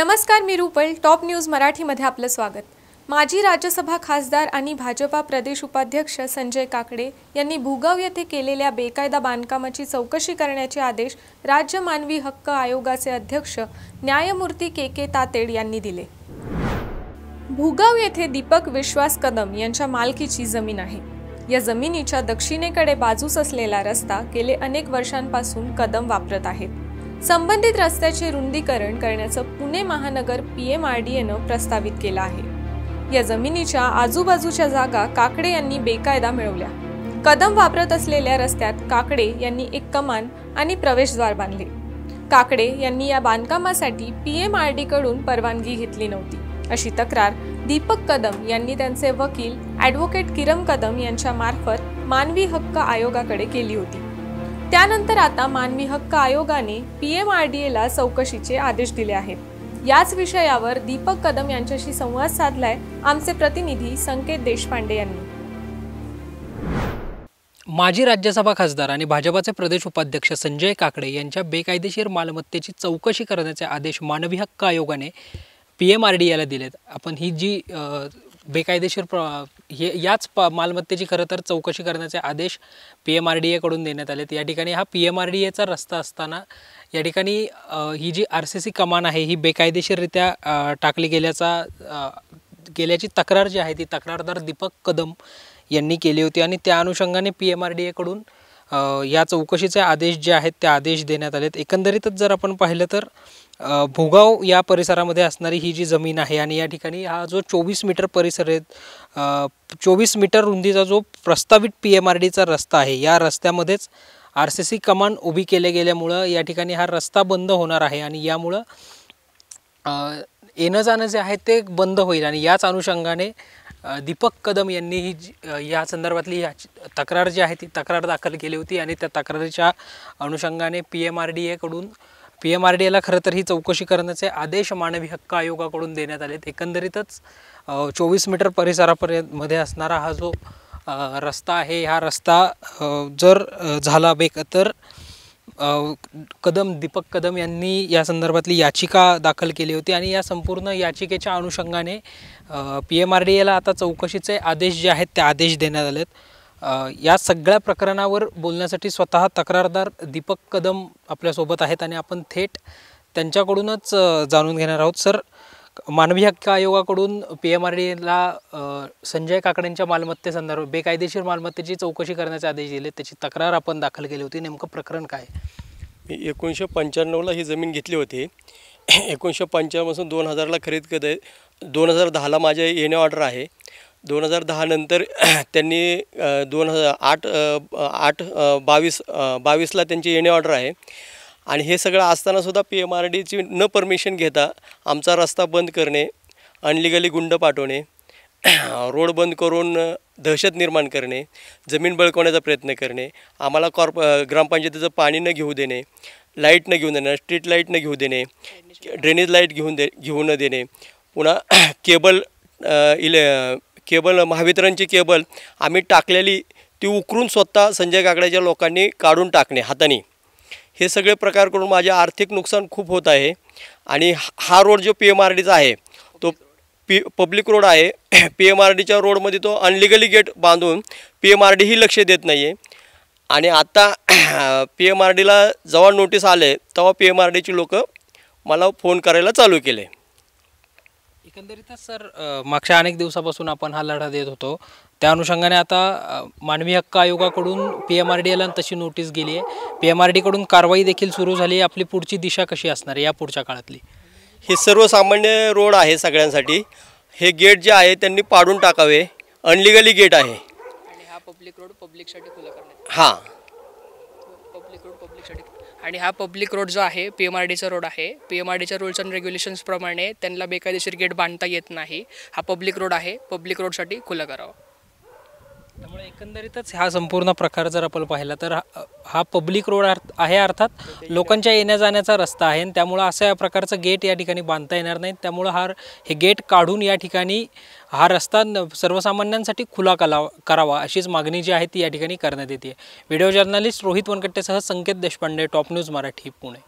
नमस्कार मी Rupal top news मराठीमध्ये आपलं स्वागत माजी राज्यसभा खासदार आणि भाजपा प्रदेश उपाध्यक्ष संजय काकडे यांनी भूगाव येथे केलेल्या बेकायदा बांधकामाची चौकशी करण्याचे आदेश राज्य मानवी हक्क आयोगाचे अध्यक्ष न्यायमूर्ती के के तातेड यांनी दिले भूगाव येथे दीपक विश्वास कदम यांच्या मालकीची जमीन आहे या जमिनीच्या दक्षिणेकडे बाजूस असलेला रस्ता गेले अनेक वर्षांपासून कदम वापरत आहेत संबंधित रस्त्याचे रुंदीकरण करण्याचं पुणे महानगर पी एम आर डी एनं प्रस्तावित केलं आहे या जमिनीच्या आजूबाजूच्या जागा काकडे यांनी बेकायदा मिळवल्या कदम वापरत असलेल्या रस्त्यात काकडे यांनी एक कमान आणि प्रवेशद्वार बांधले काकडे यांनी या बांधकामासाठी पी एम आर डीकडून परवानगी घेतली नव्हती अशी तक्रार दीपक कदम यांनी त्यांचे वकील ॲडव्होकेट किरम कदम यांच्या मार्फत मानवी हक्क आयोगाकडे केली होती त्यानंतर आता मानवी हक्क आयोगाने पी एम आर डी एला चौकशीचे आदेश दिले आहेत याच विषयावर दीपक कदम यांच्याशी संवाद साधलाय आमचे प्रतिनिधी संकेत देशपांडे यांनी माजी राज्यसभा खासदार आणि भाजपाचे प्रदेश उपाध्यक्ष संजय काकडे यांच्या बेकायदेशीर मालमत्तेची चौकशी करण्याचे आदेश मानवी हक्क आयोगाने पी एम आर डी एला दिलेत आपण ही जी बेकायदेशीर प्र हे याच प मालमत्तेची खरं तर चौकशी करण्याचे आदेश पी एम आर डी एकडून देण्यात आलेत या ठिकाणी हा पी एम आर डी एचा रस्ता असताना या ठिकाणी ही जी आर सी सी कमान आहे ही बेकायदेशीररित्या टाकली गेल्याचा गेल्याची तक्रार जी आहे ती तक्रारदार दीपक कदम यांनी केली होती आणि त्या अनुषंगाने पी एम आर डी एकडून या चौकशीचे आदेश जे आहेत ते आदेश देण्यात आलेत एकंदरीतच जर आपण पाहिलं तर भोगाव या परिसरामध्ये असणारी ही जी जमीन आहे आणि या ठिकाणी हा जो चोवीस मीटर परिसर आहे चोवीस मीटर रुंदीचा जो प्रस्तावित पी एम आर डीचा रस्ता आहे या रस्त्यामध्येच आर सी सी कमान उभी केले गेल्यामुळं या ठिकाणी हा रस्ता बंद होणार आहे आणि यामुळं येणं जाणं जे आहे ते बंद होईल आणि याच अनुषंगाने दीपक कदम यांनी ही या संदर्भातली तक्रार जी आहे ती तक्रार दाखल केली होती आणि त्या तक्रारीच्या अनुषंगाने पी एम आर डी एकडून पी एम आर डी एला खरं तर ही चौकशी करण्याचे आदेश मानवी हक्क आयोगाकडून देण्यात आलेत एकंदरीतच चोवीस मीटर परिसरापर्यंत मध्ये असणारा हा जो रस्ता आहे हा रस्ता जर झाला बेक तर कदम दीपक कदम यांनी या संदर्भातली याचिका दाखल केली होती आणि या संपूर्ण याचिकेच्या अनुषंगाने पी एम आर डी एला आता चौकशीचे आदेश जे आहेत ते आदेश देण्यात आले आहेत या सगळ्या प्रकरणावर बोलण्यासाठी स्वतः तक्रारदार दीपक कदम आपल्यासोबत आहेत आणि आपण थेट त्यांच्याकडूनच जाणून घेणार आहोत सर मानवी हक्क आयोगाकडून पी एम आर डीला संजय काकडेंच्या मालमत्तेसंदर्भात बेकायदेशीर मालमत्तेची चौकशी करण्याचे आदेश दिले त्याची तक्रार आपण दाखल केली होती नेमकं प्रकरण काय मी एकोणीसशे पंच्याण्णवला ही जमीन घेतली होती एकोणीसशे पंच्याण्णवपासून दोन हजारला खरेदी कर दोन हजार दहाला माझ्या येणे ऑर्डर आहे दोन हजार दहानंतर त्यांनी दोन हजार आठ आठ बावीस बावीसला त्यांची येणे ऑर्डर आहे आणि हे सगळं असतानासुद्धा पी एम आर डीची न परमिशन घेता आमचा रस्ता बंद करणे अनलिगली गुंड पाठवणे रोड बंद करून दहशत निर्माण करणे जमीन बळकवण्याचा प्रयत्न करणे आम्हाला कॉर्प ग्रामपंचायतीचं पाणी न घेऊ देणे लाईट न घेऊन देणे स्ट्रीट लाईट न घेऊ देणे ड्रेनेज लाईट घेऊन दे घेऊ न देणे पुन्हा केबल इले केबल महावितरणची केबल आम्ही टाकलेली ती उकरून स्वतः संजय काकड्याच्या लोकांनी काढून टाकणे हाताने हे सगळे प्रकार करून माझे आर्थिक नुकसान खूप होत आहे आणि हा रोड जो पी एम आर डीचा आहे तो पी पब्लिक रोड आहे पी एम आर डीच्या रोडमध्ये तो अनलिगली गेट बांधून पी एम आर डीही लक्ष देत नाही आहे आणि आत्ता पी एम आर डीला जेव्हा नोटीस आले तेव्हा पी एम आर डीची लोकं मला फोन करायला चालू केले एकंदरीतच सर मागच्या अनेक दिवसापासून आपण हा लढा देत होतो त्या अनुषंगाने आता मानवी हक्क आयोगाकडून पी एम आर डी एला तशी नोटीस गेली आहे पी एम आर डीकडून कारवाई देखील सुरू झाली आपली पुढची दिशा कशी असणार या पुढच्या काळातली हे सर्वसामान्य रोड आहे सगळ्यांसाठी हे गेट जे आहे त्यांनी पाडून टाकावे अनलिगली गेट आहे आणि हा पब्लिक रोड पब्लिकसाठी खुला करण्यात हां आणि हा पब्लिक रोड जो आहे पी एम आर डीचा रोड आहे पी एम आर डीच्या रूल्स अँड रेग्युलेशन्सप्रमाणे त्यांना बेकायदेशीर गेट बांधता येत नाही हा पब्लिक रोड आहे पब्लिक रोडसाठी खुलं करावा त्यामुळे एकंदरीतच हा संपूर्ण प्रकार जर आपण पाहिला तर हा- पब्लिक रोड अर्थ- आहे अर्थात लोकांच्या येण्या जाण्याचा रस्ता आहे आणि त्यामुळं असं या प्रकारचं गेट या ठिकाणी बांधता येणार नाही त्यामुळं हा हे गेट काढून या ठिकाणी हा रस्ता न- सर्वसामान्यांसाठी खुला कला करावा अशीच मागणी जी आहे ती या ठिकाणी करण्यात येते व्हिडिओ जर्नलिस्ट रोहित वनकट्टेसह संकेत देशपांडे टॉप न्यूज मराठी पुणे